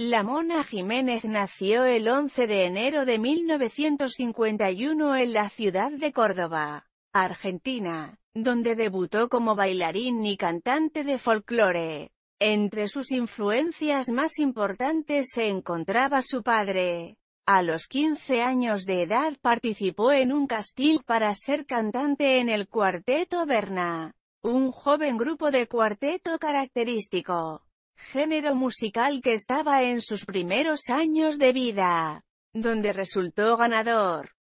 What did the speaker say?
La Mona Jiménez nació el 11 de enero de 1951 en la ciudad de Córdoba, Argentina, donde debutó como bailarín y cantante de folclore. Entre sus influencias más importantes se encontraba su padre. A los 15 años de edad participó en un casting para ser cantante en el Cuarteto Berna, un joven grupo de cuarteto característico género musical que estaba en sus primeros años de vida, donde resultó ganador.